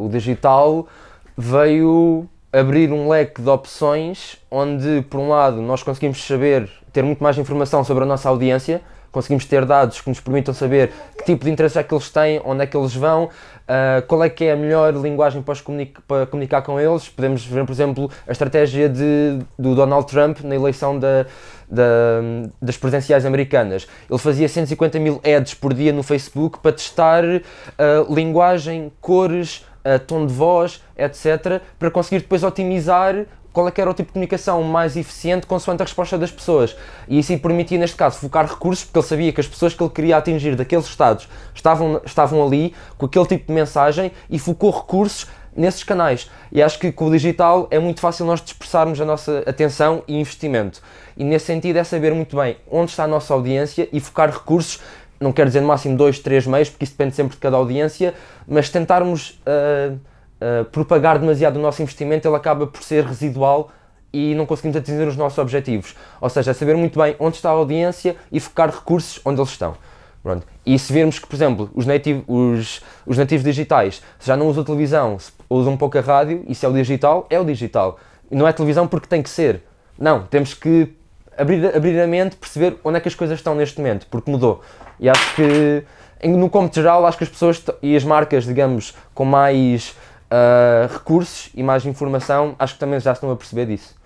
O digital veio abrir um leque de opções onde, por um lado, nós conseguimos saber, ter muito mais informação sobre a nossa audiência, conseguimos ter dados que nos permitam saber que tipo de interesse é que eles têm, onde é que eles vão, uh, qual é que é a melhor linguagem para, comunicar, para comunicar com eles. Podemos ver, por exemplo, a estratégia de, do Donald Trump na eleição da, da, das presidenciais americanas. Ele fazia 150 mil ads por dia no Facebook para testar uh, linguagem, cores, tom de voz, etc., para conseguir depois otimizar qual é que era o tipo de comunicação mais eficiente consoante a resposta das pessoas. E isso lhe permitia, neste caso, focar recursos, porque ele sabia que as pessoas que ele queria atingir daqueles estados estavam, estavam ali com aquele tipo de mensagem e focou recursos nesses canais. E acho que com o digital é muito fácil nós dispersarmos a nossa atenção e investimento. E nesse sentido é saber muito bem onde está a nossa audiência e focar recursos não quero dizer no máximo dois, três meios, porque isso depende sempre de cada audiência, mas tentarmos uh, uh, propagar demasiado o nosso investimento, ele acaba por ser residual e não conseguimos atingir os nossos objetivos. Ou seja, saber muito bem onde está a audiência e focar recursos onde eles estão. Pronto. E se virmos que, por exemplo, os, native, os, os nativos digitais já não usam televisão, usam um pouco a rádio, isso é o digital, é o digital. Não é televisão porque tem que ser. Não, temos que abrir, abrir a mente, perceber onde é que as coisas estão neste momento, porque mudou. E acho que, no como geral, acho que as pessoas e as marcas, digamos, com mais uh, recursos e mais informação, acho que também já estão a perceber disso.